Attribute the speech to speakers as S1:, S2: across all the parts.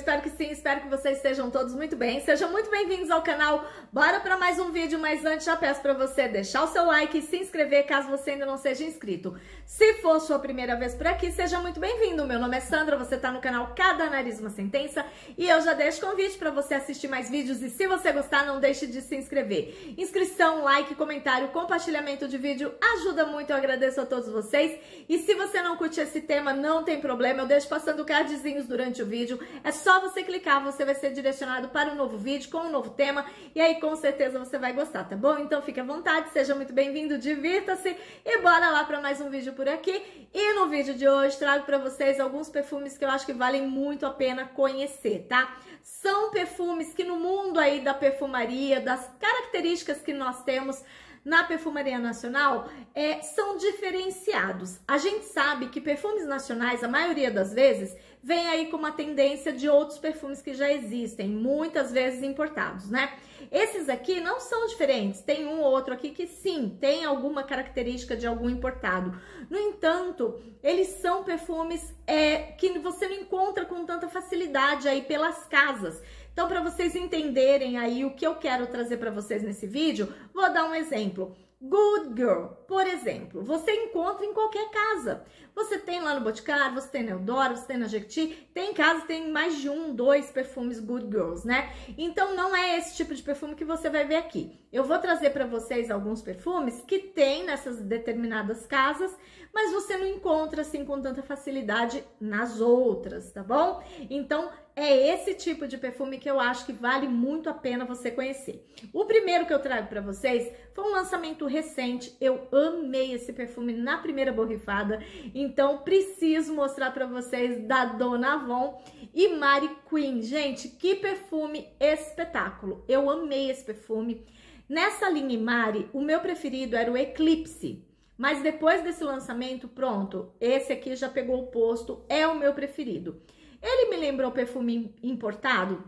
S1: espero que sim, espero que vocês estejam todos muito bem. Sejam muito bem-vindos ao canal. Bora para mais um vídeo, mas antes já peço para você deixar o seu like e se inscrever caso você ainda não seja inscrito. Se for sua primeira vez por aqui, seja muito bem-vindo. Meu nome é Sandra, você está no canal Cada Nariz Uma Sentença e eu já deixo convite para você assistir mais vídeos e se você gostar, não deixe de se inscrever. Inscrição, like, comentário, compartilhamento de vídeo ajuda muito, eu agradeço a todos vocês. E se você não curte esse tema, não tem problema, eu deixo passando cardzinhos durante o vídeo. É só só você clicar, você vai ser direcionado para um novo vídeo com um novo tema e aí com certeza você vai gostar, tá bom? Então fique à vontade, seja muito bem-vindo, divirta-se e bora lá para mais um vídeo por aqui. E no vídeo de hoje trago para vocês alguns perfumes que eu acho que valem muito a pena conhecer, tá? São perfumes que no mundo aí da perfumaria, das características que nós temos, na perfumaria nacional é, são diferenciados. A gente sabe que perfumes nacionais, a maioria das vezes, vem aí com uma tendência de outros perfumes que já existem, muitas vezes importados, né? Esses aqui não são diferentes, tem um ou outro aqui que sim, tem alguma característica de algum importado. No entanto, eles são perfumes é, que você não encontra com tanta facilidade aí pelas casas. Então, para vocês entenderem aí o que eu quero trazer para vocês nesse vídeo, vou dar um exemplo. Good Girl, por exemplo, você encontra em qualquer casa. Você tem lá no Boticário, você tem na Eudora, você tem na Jequiti, tem em casa, tem mais de um, dois perfumes Good Girls, né? Então não é esse tipo de perfume que você vai ver aqui. Eu vou trazer para vocês alguns perfumes que tem nessas determinadas casas, mas você não encontra assim com tanta facilidade nas outras, tá bom? Então é esse tipo de perfume que eu acho que vale muito a pena você conhecer. O primeiro que eu trago para vocês foi um lançamento recente. Eu amei esse perfume na primeira borrifada, então preciso mostrar para vocês da Dona Avon e Mari Queen. Gente, que perfume espetáculo! Eu amei esse perfume. Nessa linha Mari, o meu preferido era o Eclipse. Mas depois desse lançamento, pronto, esse aqui já pegou o posto, é o meu preferido. Ele me lembrou perfume importado?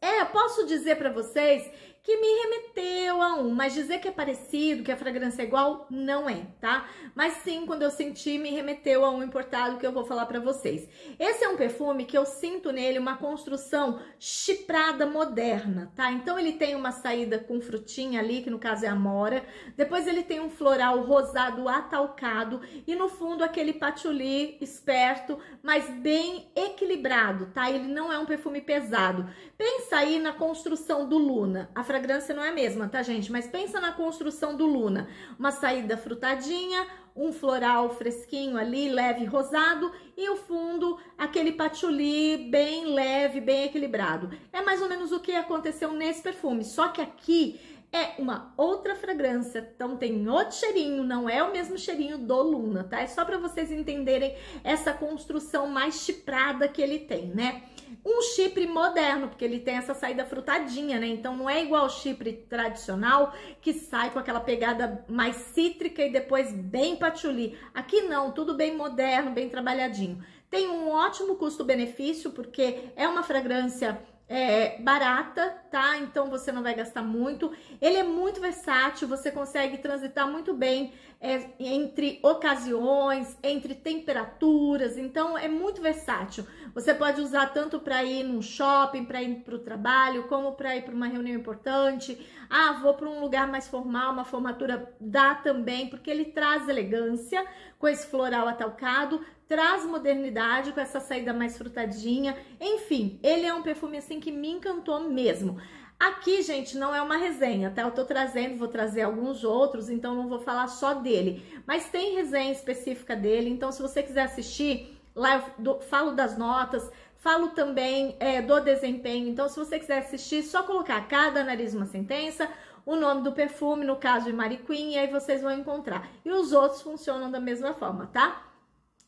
S1: É, posso dizer para vocês que me remeteu a um, mas dizer que é parecido, que a fragrância é igual, não é, tá? Mas sim, quando eu senti, me remeteu a um importado que eu vou falar para vocês. Esse é um perfume que eu sinto nele uma construção chiprada moderna, tá? Então ele tem uma saída com frutinha ali, que no caso é mora. depois ele tem um floral rosado atalcado e no fundo aquele patchouli esperto, mas bem equilibrado, tá? Ele não é um perfume pesado. Pensa aí na construção do Luna. A fragrância não é a mesma, tá, gente? Mas pensa na construção do Luna. Uma saída frutadinha, um floral fresquinho ali, leve rosado, e o fundo, aquele patchouli bem leve, bem equilibrado. É mais ou menos o que aconteceu nesse perfume, só que aqui é uma outra fragrância, então tem outro cheirinho, não é o mesmo cheirinho do Luna, tá? É só para vocês entenderem essa construção mais chiprada que ele tem, né? um chipre moderno, porque ele tem essa saída frutadinha, né? Então não é igual o chipre tradicional que sai com aquela pegada mais cítrica e depois bem patchouli. Aqui não, tudo bem moderno, bem trabalhadinho. Tem um ótimo custo-benefício, porque é uma fragrância é, barata, tá? Então você não vai gastar muito. Ele é muito versátil, você consegue transitar muito bem é, entre ocasiões, entre temperaturas, então é muito versátil. Você pode usar tanto para ir num shopping, para ir para o trabalho, como para ir para uma reunião importante. Ah, vou para um lugar mais formal, uma formatura dá também, porque ele traz elegância com esse floral atalcado, traz modernidade com essa saída mais frutadinha. Enfim, ele é um perfume assim que me encantou mesmo. Aqui, gente, não é uma resenha, tá? Eu tô trazendo, vou trazer alguns outros, então não vou falar só dele. Mas tem resenha específica dele, então se você quiser assistir, Lá eu do, falo das notas, falo também é, do desempenho. Então, se você quiser assistir, só colocar cada nariz uma sentença, o nome do perfume, no caso de Marie Queen, e aí vocês vão encontrar. E os outros funcionam da mesma forma, tá?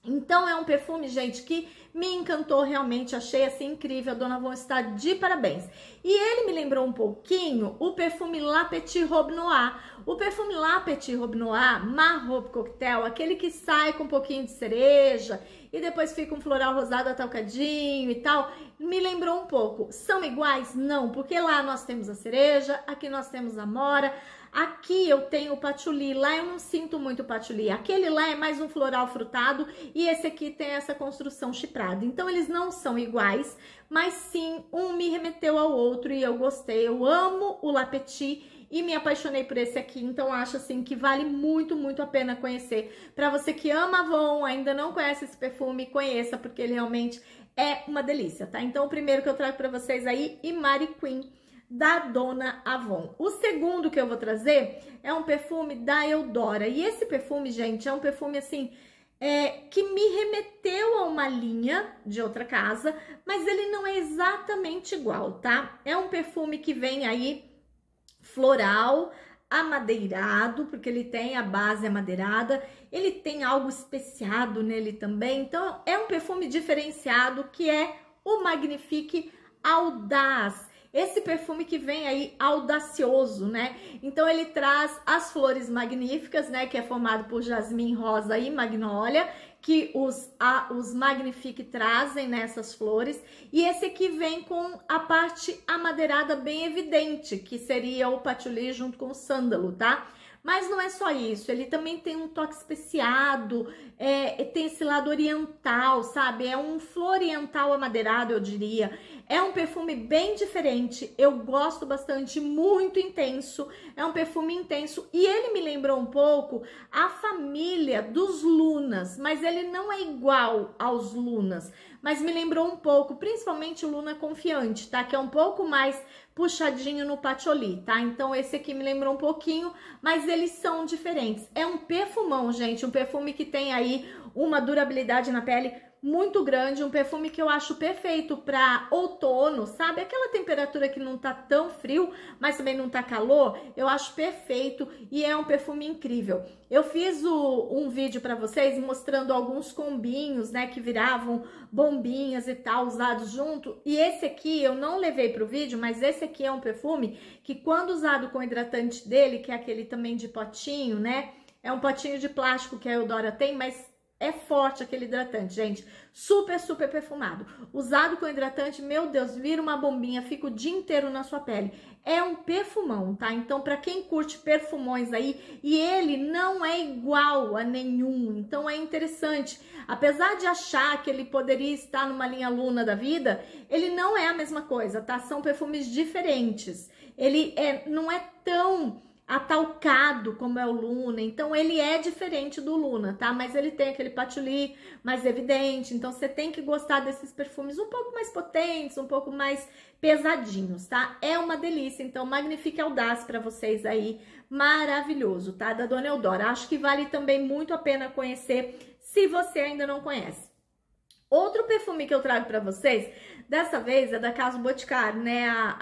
S1: Então é um perfume, gente, que me encantou realmente, achei assim incrível, a dona Von está de parabéns. E ele me lembrou um pouquinho o perfume La Petite Robe Noir. O perfume La Petite Robe Noir, Marrobe Cocktail, aquele que sai com um pouquinho de cereja e depois fica um floral rosado atalcadinho e tal, me lembrou um pouco. São iguais? Não, porque lá nós temos a cereja, aqui nós temos a mora, Aqui eu tenho patchouli, lá eu não sinto muito patchouli. Aquele lá é mais um floral frutado e esse aqui tem essa construção chiprada. Então eles não são iguais, mas sim, um me remeteu ao outro e eu gostei. Eu amo o Lapetit e me apaixonei por esse aqui, então acho assim que vale muito, muito a pena conhecer. Para você que ama Avon, ainda não conhece esse perfume, conheça porque ele realmente é uma delícia, tá? Então o primeiro que eu trago para vocês aí, Mari Queen da Dona Avon. O segundo que eu vou trazer é um perfume da Eudora. E esse perfume, gente, é um perfume assim. É, que me remeteu a uma linha de outra casa, mas ele não é exatamente igual, tá? É um perfume que vem aí floral, amadeirado, porque ele tem a base amadeirada, ele tem algo especiado nele também, então é um perfume diferenciado que é o Magnifique Audaz. Esse perfume que vem aí audacioso, né? Então ele traz as flores magníficas, né? Que é formado por jasmim, rosa e magnólia que os, a, os Magnifique trazem nessas flores. E esse aqui vem com a parte amadeirada bem evidente, que seria o patchouli junto com o sândalo, tá? Mas não é só isso, ele também tem um toque especiado, é, tem esse lado oriental, sabe? É um floriental amadeirado, eu diria. É um perfume bem diferente, eu gosto bastante, muito intenso. É um perfume intenso e ele me lembrou um pouco a família dos Lunas, mas ele não é igual aos Lunas, mas me lembrou um pouco, principalmente o Luna Confiante, tá? Que é um pouco mais puxadinho no patchouli, tá? Então esse aqui me lembrou um pouquinho, mas eles são diferentes. É um perfumão, gente, um perfume que tem aí uma durabilidade na pele muito grande, um perfume que eu acho perfeito para outono, sabe? Aquela temperatura que não tá tão frio, mas também não tá calor, eu acho perfeito e é um perfume incrível. Eu fiz o, um vídeo para vocês mostrando alguns combinhos, né, que viravam bombinhas e tal usados junto, e esse aqui eu não levei pro vídeo, mas esse aqui é um perfume que quando usado com o hidratante dele, que é aquele também de potinho, né? É um potinho de plástico que a Eudora tem, mas é forte aquele hidratante, gente. Super, super perfumado. Usado com hidratante, meu Deus, vira uma bombinha, fica o dia inteiro na sua pele. É um perfumão, tá? Então, para quem curte perfumões aí, e ele não é igual a nenhum, então é interessante. Apesar de achar que ele poderia estar numa linha luna da vida, ele não é a mesma coisa, tá? São perfumes diferentes. Ele é, não é tão atalcado como é o Luna. Então ele é diferente do Luna, tá? Mas ele tem aquele patchouli mais evidente. Então você tem que gostar desses perfumes um pouco mais potentes, um pouco mais pesadinhos, tá? É uma delícia. Então magnifique audaz para vocês aí. Maravilhoso, tá? Da Dona Eudora. Acho que vale também muito a pena conhecer se você ainda não conhece. Outro perfume que eu trago para vocês, dessa vez é da Casa Boticário, né? A,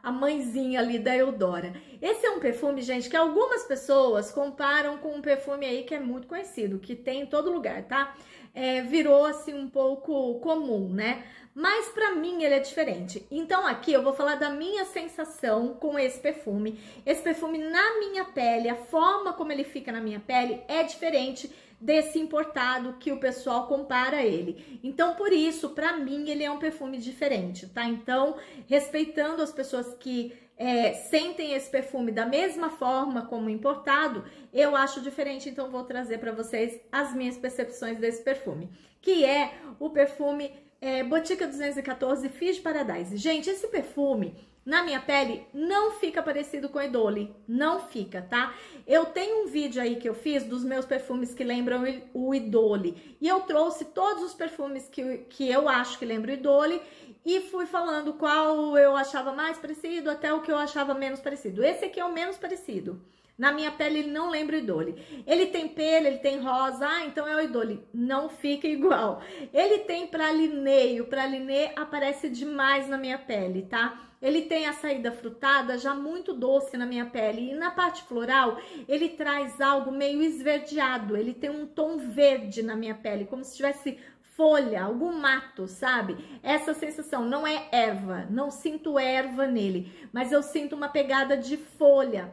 S1: a, a mãezinha ali da Eudora. Esse é um perfume, gente, que algumas pessoas comparam com um perfume aí que é muito conhecido, que tem em todo lugar, tá? É, virou assim um pouco comum, né? Mas para mim ele é diferente. Então aqui eu vou falar da minha sensação com esse perfume. Esse perfume na minha pele, a forma como ele fica na minha pele é diferente desse importado que o pessoal compara ele. Então, por isso, para mim, ele é um perfume diferente, tá? Então, respeitando as pessoas que é, sentem esse perfume da mesma forma como importado, eu acho diferente, então vou trazer para vocês as minhas percepções desse perfume, que é o perfume é, Botica 214 Fizz Paradise. Gente, esse perfume na minha pele não fica parecido com Edole, não fica, tá? Eu tenho um vídeo aí que eu fiz dos meus perfumes que lembram o Idole, e eu trouxe todos os perfumes que, que eu acho que lembram o Idole, e fui falando qual eu achava mais parecido, até o que eu achava menos parecido. Esse aqui é o menos parecido. Na minha pele ele não lembra o idole. Ele tem pele, ele tem rosa, ah, então é o idole. Não fica igual. Ele tem pralineio, pralinê aparece demais na minha pele, tá? ele tem a saída frutada já muito doce na minha pele. E na parte floral, ele traz algo meio esverdeado, ele tem um tom verde na minha pele, como se tivesse folha, algum mato, sabe? Essa sensação não é erva, não sinto erva nele, mas eu sinto uma pegada de folha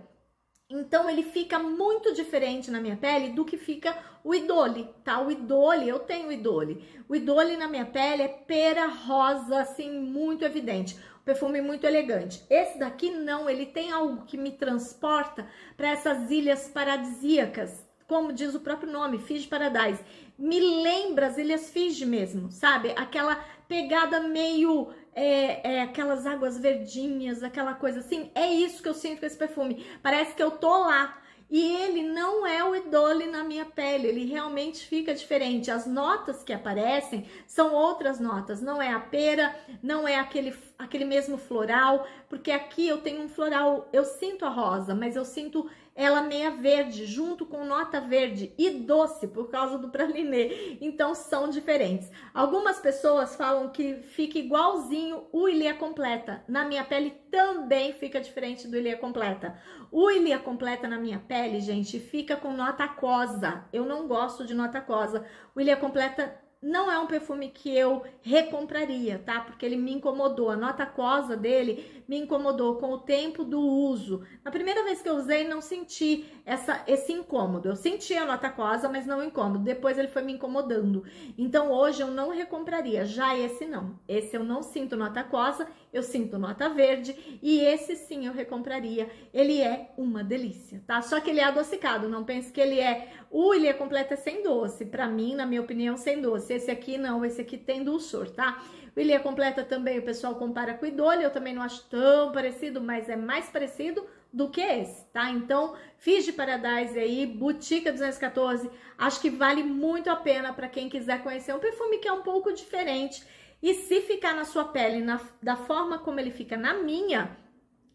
S1: então ele fica muito diferente na minha pele do que fica o idole, tá? O idole, eu tenho idole. O idole na minha pele é pera rosa, assim, muito evidente. Um perfume muito elegante. Esse daqui não, ele tem algo que me transporta para essas ilhas paradisíacas, como diz o próprio nome, Fiji Paradise. Me lembra as Ilhas Fiji mesmo, sabe? Aquela pegada meio é, é, aquelas águas verdinhas, aquela coisa assim. É isso que eu sinto com esse perfume. Parece que eu tô lá. E ele não é o idole na minha pele, ele realmente fica diferente. As notas que aparecem são outras notas, não é a pera, não é aquele, aquele mesmo floral, porque aqui eu tenho um floral, eu sinto a rosa, mas eu sinto ela meia verde, junto com nota verde e doce, por causa do pralinê. Então são diferentes. Algumas pessoas falam que fica igualzinho o ilia completa. Na minha pele também fica diferente do ilia completa. O ilia completa na minha pele, gente, fica com nota aquosa. Eu não gosto de nota aquosa. O ilia completa não é um perfume que eu recompraria, tá? Porque ele me incomodou. A nota aquosa dele me incomodou com o tempo do uso. Na primeira vez que eu usei, não senti essa, esse incômodo. Eu senti a nota aquosa, mas não o incômodo. Depois ele foi me incomodando. Então hoje eu não recompraria. Já esse não. Esse eu não sinto nota aquosa eu sinto nota verde e esse sim eu recompraria. Ele é uma delícia, tá? Só que ele é adocicado, não pense que ele é o ilha completa é sem doce. Para mim, na minha opinião, sem doce. Esse aqui não, esse aqui tem dulçor, tá? O ilha completa também o pessoal compara com o Idole, eu também não acho tão parecido, mas é mais parecido do que esse, tá? Então, Fiji Paradise aí, Boutique 214, acho que vale muito a pena para quem quiser conhecer é um perfume que é um pouco diferente e se ficar na sua pele na, da forma como ele fica na minha,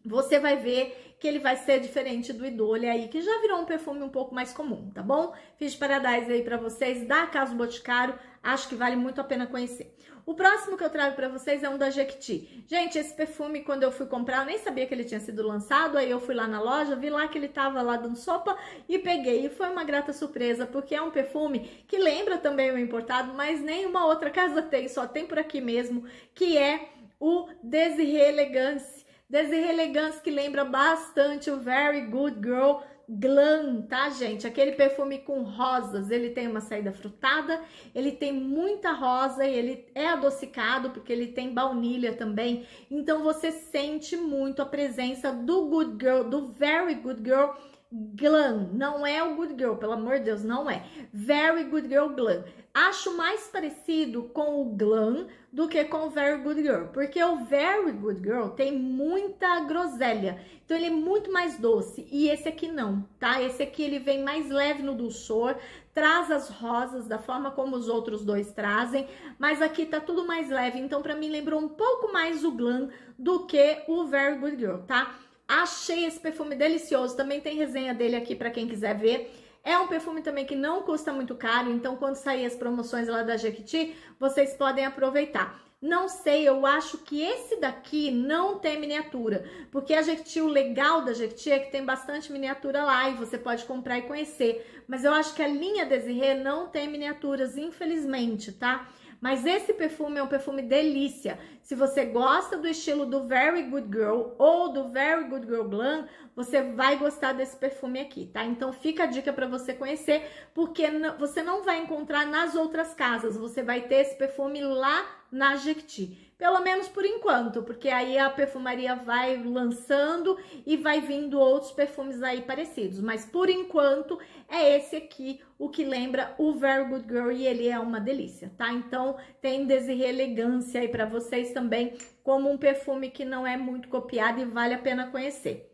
S1: você vai ver que ele vai ser diferente do idole aí, que já virou um perfume um pouco mais comum, tá bom? Fiz paradise aí para vocês, da Casa Boticário, acho que vale muito a pena conhecer. O próximo que eu trago para vocês é um da Jequiti. Gente, esse perfume, quando eu fui comprar, eu nem sabia que ele tinha sido lançado. Aí eu fui lá na loja, vi lá que ele tava lá dando sopa e peguei. E foi uma grata surpresa, porque é um perfume que lembra também o importado, mas nenhuma outra casa tem, só tem por aqui mesmo, que é o Desiré Elegance. Desiré Elegance que lembra bastante o Very Good Girl Glam, tá, gente? Aquele perfume com rosas. Ele tem uma saída frutada, ele tem muita rosa e ele é adocicado porque ele tem baunilha também. Então você sente muito a presença do Good Girl, do Very Good Girl Glam. Não é o Good Girl, pelo amor de Deus, não é. Very Good Girl Glam. Acho mais parecido com o Glam do que com o Very Good Girl, porque o Very Good Girl tem muita groselha, então ele é muito mais doce e esse aqui não, tá? Esse aqui ele vem mais leve no dulçor, traz as rosas da forma como os outros dois trazem, mas aqui tá tudo mais leve, então para mim lembrou um pouco mais o Glam do que o Very Good Girl, tá? Achei esse perfume delicioso, também tem resenha dele aqui para quem quiser ver. É um perfume também que não custa muito caro, então quando sair as promoções lá da Jequiti, vocês podem aproveitar. Não sei, eu acho que esse daqui não tem miniatura, porque a Jequiti, o legal da Jequiti é que tem bastante miniatura lá e você pode comprar e conhecer. Mas eu acho que a linha Desirê não tem miniaturas, infelizmente, tá? Mas esse perfume é um perfume delícia. Se você gosta do estilo do Very Good Girl ou do Very Good Girl Glam, você vai gostar desse perfume aqui, tá? Então fica a dica para você conhecer, porque você não vai encontrar nas outras casas. Você vai ter esse perfume lá na Jequiti. Pelo menos por enquanto, porque aí a perfumaria vai lançando e vai vindo outros perfumes aí parecidos. Mas por enquanto é esse aqui o que lembra o Very Good Girl e ele é uma delícia, tá? Então tem Desirê Elegância aí para vocês também como um perfume que não é muito copiado e vale a pena conhecer.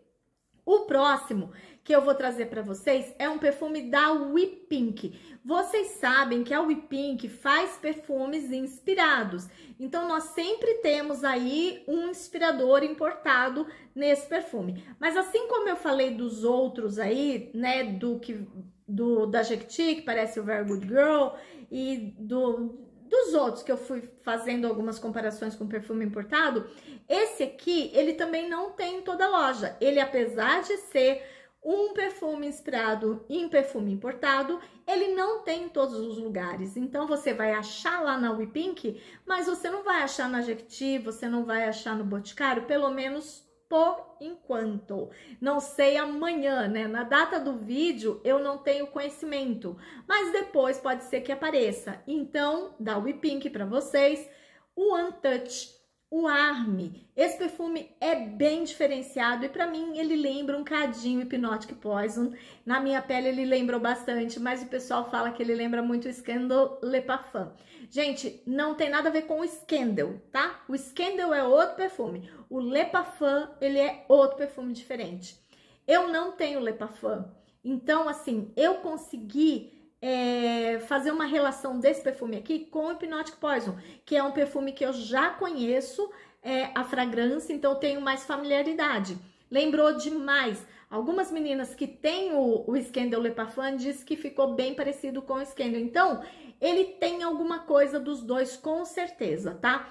S1: O próximo que eu vou trazer para vocês é um perfume da WePink. Vocês sabem que a WePink faz perfumes inspirados. Então nós sempre temos aí um inspirador importado nesse perfume. Mas assim como eu falei dos outros aí, né, do que do da Jequiti, que parece o Very Good Girl e do dos outros que eu fui fazendo algumas comparações com perfume importado, esse aqui, ele também não tem em toda loja. Ele, apesar de ser um perfume inspirado em perfume importado, ele não tem em todos os lugares. Então você vai achar lá na Pink, mas você não vai achar na Jequiti, você não vai achar no Boticário, pelo menos por enquanto. Não sei amanhã, né? Na data do vídeo eu não tenho conhecimento, mas depois pode ser que apareça. Então, dá o Pink para vocês, o Untouch, o Arme. Esse perfume é bem diferenciado e para mim ele lembra um cadinho Hypnotic Poison. Na minha pele ele lembrou bastante, mas o pessoal fala que ele lembra muito o Scandal Le Parfum. Gente, não tem nada a ver com o Scandal, tá? O Scandal é outro perfume. O Parfum ele é outro perfume diferente. Eu não tenho Parfum, Então, assim, eu consegui é, fazer uma relação desse perfume aqui com o Hypnotic Poison, que é um perfume que eu já conheço é, a fragrância, então eu tenho mais familiaridade. Lembrou demais Algumas meninas que têm o, o Scandal Lepaflan diz que ficou bem parecido com o Scandal. Então, ele tem alguma coisa dos dois, com certeza, tá?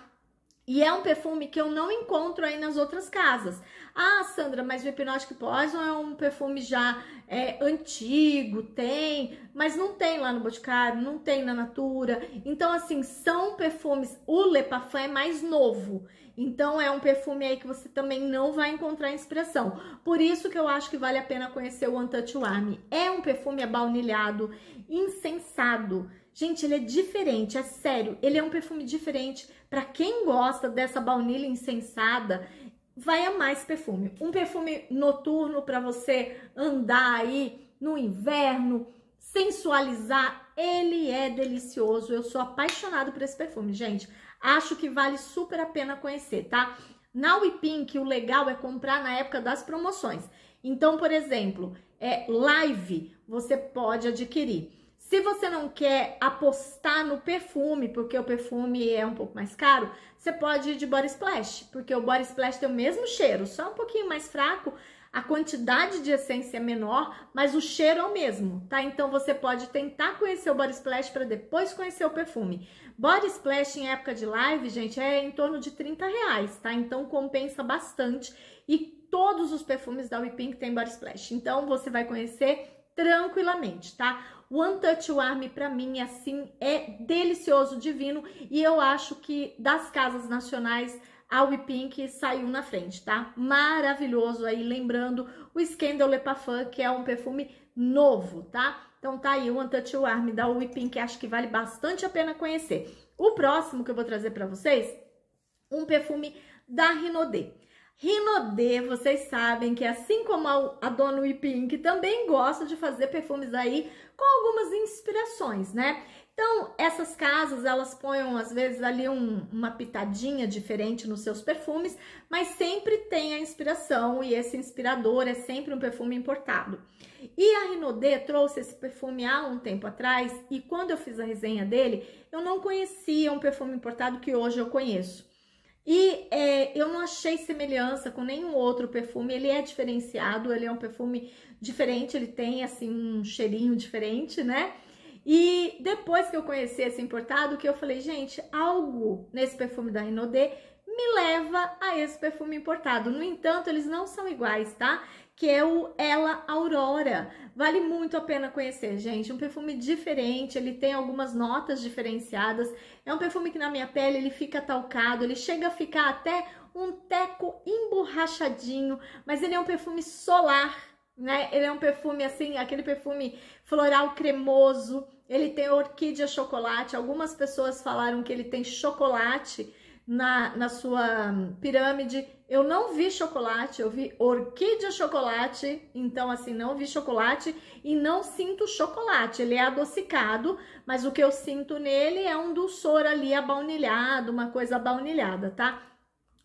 S1: E é um perfume que eu não encontro aí nas outras casas. Ah, Sandra, mas o Hipnotic Poison é um perfume já é, antigo, tem, mas não tem lá no Boticário, não tem na Natura. Então, assim, são perfumes. O Lepaflan é mais novo. Então é um perfume aí que você também não vai encontrar inspiração. expressão. Por isso que eu acho que vale a pena conhecer o Untouch Army. É um perfume abaunilhado, insensado. Gente, ele é diferente, é sério. Ele é um perfume diferente. Para quem gosta dessa baunilha incensada, vai amar esse perfume. Um perfume noturno para você andar aí no inverno, sensualizar. Ele é delicioso. Eu sou apaixonado por esse perfume, gente. Acho que vale super a pena conhecer, tá? Na Wipink, o legal é comprar na época das promoções. Então, por exemplo, é live, você pode adquirir. Se você não quer apostar no perfume, porque o perfume é um pouco mais caro, você pode ir de body splash, porque o body splash tem o mesmo cheiro, só um pouquinho mais fraco, a quantidade de essência é menor, mas o cheiro é o mesmo, tá? Então você pode tentar conhecer o body splash para depois conhecer o perfume. Body splash em época de live, gente, é em torno de 30 reais, tá? Então compensa bastante. E todos os perfumes da We Pink têm body splash. Então você vai conhecer tranquilamente, tá? One Touch Warm para mim assim é delicioso, divino e eu acho que das casas nacionais a We Pink saiu na frente, tá? Maravilhoso aí, lembrando o Scandal Le Parfum, que é um perfume novo, tá? Então tá aí o Untouch Arm da Whipping, que acho que vale bastante a pena conhecer. O próximo que eu vou trazer para vocês, um perfume da Rinode. Rinode, vocês sabem que assim como a Dona Whipping, também gosta de fazer perfumes aí com algumas inspirações, né? Então, essas casas, elas põem às vezes ali um, uma pitadinha diferente nos seus perfumes, mas sempre tem a inspiração e esse inspirador é sempre um perfume importado. E a Rinaudet trouxe esse perfume há um tempo atrás e quando eu fiz a resenha dele, eu não conhecia um perfume importado que hoje eu conheço. E é, eu não achei semelhança com nenhum outro perfume. Ele é diferenciado, ele é um perfume diferente, ele tem assim um cheirinho diferente, né? E depois que eu conheci esse importado, que eu falei, gente, algo nesse perfume da Inodé me leva a esse perfume importado. No entanto, eles não são iguais, tá? Que é o Ela Aurora. Vale muito a pena conhecer, gente. Um perfume diferente, ele tem algumas notas diferenciadas. É um perfume que na minha pele ele fica talcado, ele chega a ficar até um teco emborrachadinho, mas ele é um perfume solar, né? Ele é um perfume assim, aquele perfume floral cremoso, ele tem orquídea chocolate. Algumas pessoas falaram que ele tem chocolate na, na sua pirâmide. Eu não vi chocolate, eu vi orquídea chocolate, então assim, não vi chocolate e não sinto chocolate. Ele é adocicado, mas o que eu sinto nele é um dulçor ali abaunilhado, uma coisa abaunilhada, tá?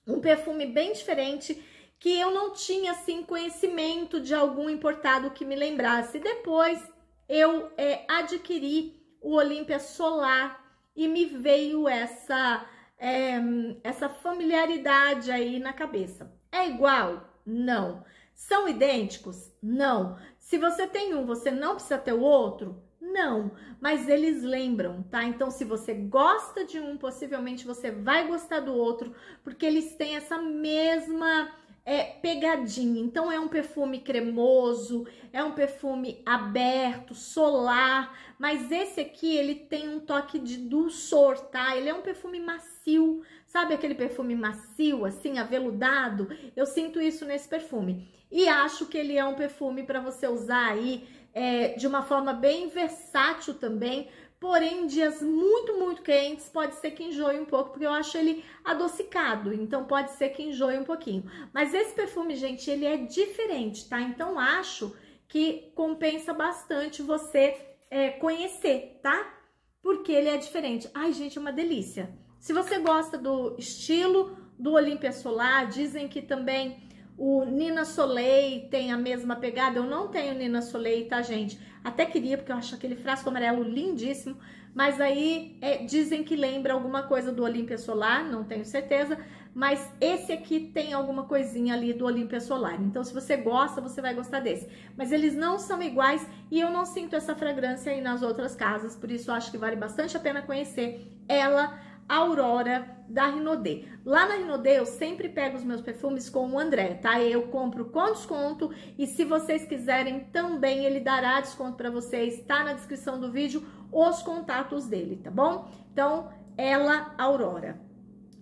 S1: Um perfume bem diferente que eu não tinha assim conhecimento de algum importado que me lembrasse. Depois eu é, adquiri o Olímpia Solar e me veio essa, é, essa familiaridade aí na cabeça. É igual? Não. São idênticos? Não. Se você tem um, você não precisa ter o outro? Não, mas eles lembram, tá? Então, se você gosta de um, possivelmente você vai gostar do outro, porque eles têm essa mesma é, pegadinha. Então é um perfume cremoso, é um perfume aberto, solar, mas esse aqui ele tem um toque de dulçor, tá? Ele é um perfume macio, sabe aquele perfume macio, assim, aveludado? Eu sinto isso nesse perfume. E acho que ele é um perfume para você usar aí é, de uma forma bem versátil também, Porém, dias muito, muito quentes, pode ser que enjoe um pouco, porque eu acho ele adocicado, então pode ser que enjoe um pouquinho. Mas esse perfume, gente, ele é diferente, tá? Então acho que compensa bastante você é, conhecer, tá? Porque ele é diferente. Ai, gente, é uma delícia. Se você gosta do estilo do Olímpia Solar, dizem que também o Nina Soleil tem a mesma pegada. Eu não tenho Nina Soleil, tá, gente? Até queria, porque eu acho aquele frasco amarelo lindíssimo. Mas aí é, dizem que lembra alguma coisa do Olímpia Solar, não tenho certeza. Mas esse aqui tem alguma coisinha ali do Olímpia Solar. Então, se você gosta, você vai gostar desse. Mas eles não são iguais e eu não sinto essa fragrância aí nas outras casas. Por isso, acho que vale bastante a pena conhecer ela, Aurora da Rinodê. Lá na Rinodê eu sempre pego os meus perfumes com o André, tá? Eu compro com desconto e se vocês quiserem também ele dará desconto para vocês. Tá na descrição do vídeo os contatos dele, tá bom? Então, ela Aurora.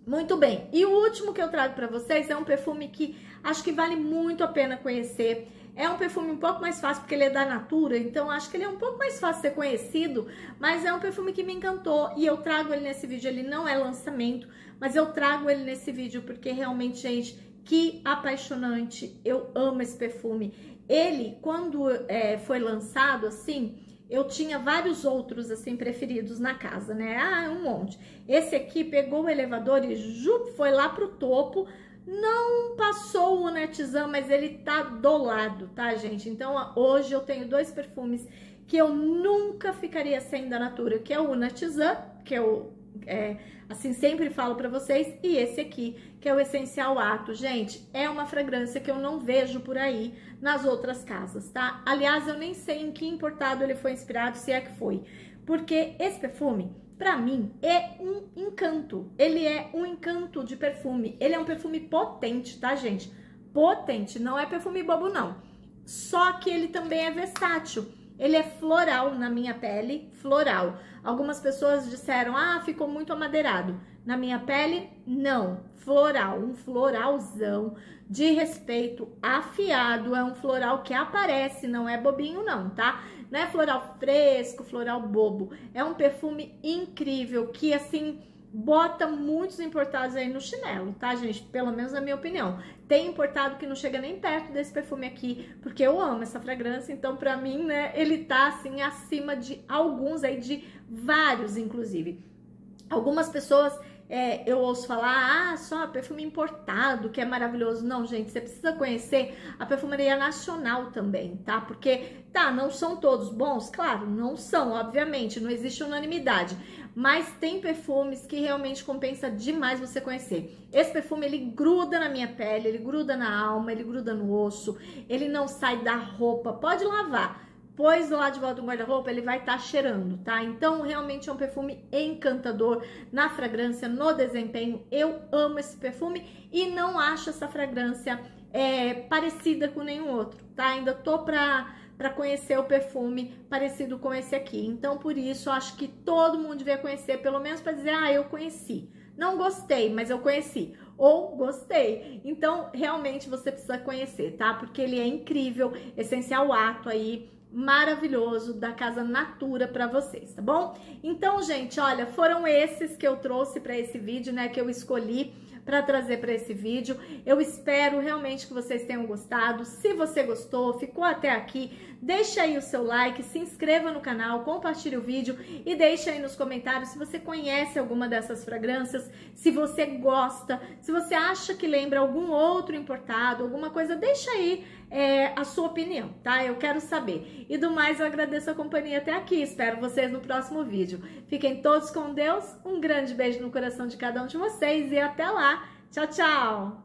S1: Muito bem. E o último que eu trago para vocês é um perfume que acho que vale muito a pena conhecer. É um perfume um pouco mais fácil, porque ele é da Natura, então acho que ele é um pouco mais fácil de ser conhecido, mas é um perfume que me encantou e eu trago ele nesse vídeo. Ele não é lançamento, mas eu trago ele nesse vídeo porque realmente, gente, que apaixonante. Eu amo esse perfume. Ele, quando é, foi lançado, assim, eu tinha vários outros, assim, preferidos na casa, né? Ah, um monte. Esse aqui pegou o elevador e jup, foi lá pro topo, não passou o Natisan, mas ele tá do lado, tá, gente? Então, hoje eu tenho dois perfumes que eu nunca ficaria sem da Natura, que é o Natisan, que eu é, assim sempre falo para vocês, e esse aqui, que é o Essencial Ato. Gente, é uma fragrância que eu não vejo por aí nas outras casas, tá? Aliás, eu nem sei em que importado ele foi inspirado, se é que foi. Porque esse perfume para mim, é um encanto. Ele é um encanto de perfume. Ele é um perfume potente, tá, gente? Potente, não é perfume bobo, não. Só que ele também é versátil. Ele é floral na minha pele, floral. Algumas pessoas disseram, ah, ficou muito amadeirado na minha pele? Não. Floral, um floralzão de respeito afiado. É um floral que aparece, não é bobinho, não, tá? Não é floral fresco, floral bobo. É um perfume incrível que assim bota muitos importados aí no chinelo, tá, gente? Pelo menos na minha opinião. Tem importado que não chega nem perto desse perfume aqui, porque eu amo essa fragrância, então pra mim, né, ele tá assim acima de alguns aí, de vários, inclusive. Algumas pessoas é, eu ouço falar, ah, só perfume importado, que é maravilhoso. Não, gente, você precisa conhecer a perfumaria nacional também, tá? Porque, tá, não são todos bons? Claro, não são, obviamente, não existe unanimidade. Mas tem perfumes que realmente compensa demais você conhecer. Esse perfume, ele gruda na minha pele, ele gruda na alma, ele gruda no osso, ele não sai da roupa. Pode lavar pôs lá de volta do guarda-roupa, ele vai estar tá cheirando, tá? Então, realmente é um perfume encantador na fragrância, no desempenho. Eu amo esse perfume e não acho essa fragrância é, parecida com nenhum outro, tá? Ainda tô pra para conhecer o perfume parecido com esse aqui. Então, por isso, acho que todo mundo devia conhecer, pelo menos para dizer, ah, eu conheci. Não gostei, mas eu conheci ou gostei. Então, realmente você precisa conhecer, tá? Porque ele é incrível, essencial ato aí maravilhoso da Casa Natura para vocês, tá bom? Então, gente, olha, foram esses que eu trouxe para esse vídeo, né, que eu escolhi para trazer para esse vídeo. Eu espero realmente que vocês tenham gostado. Se você gostou, ficou até aqui, deixa aí o seu like, se inscreva no canal, compartilhe o vídeo e deixa aí nos comentários se você conhece alguma dessas fragrâncias, se você gosta, se você acha que lembra algum outro importado, alguma coisa, deixa aí é, a sua opinião, tá? Eu quero saber. E do mais, eu agradeço a companhia até aqui. Espero vocês no próximo vídeo. Fiquem todos com Deus. Um grande beijo no coração de cada um de vocês e até lá. Tchau, tchau!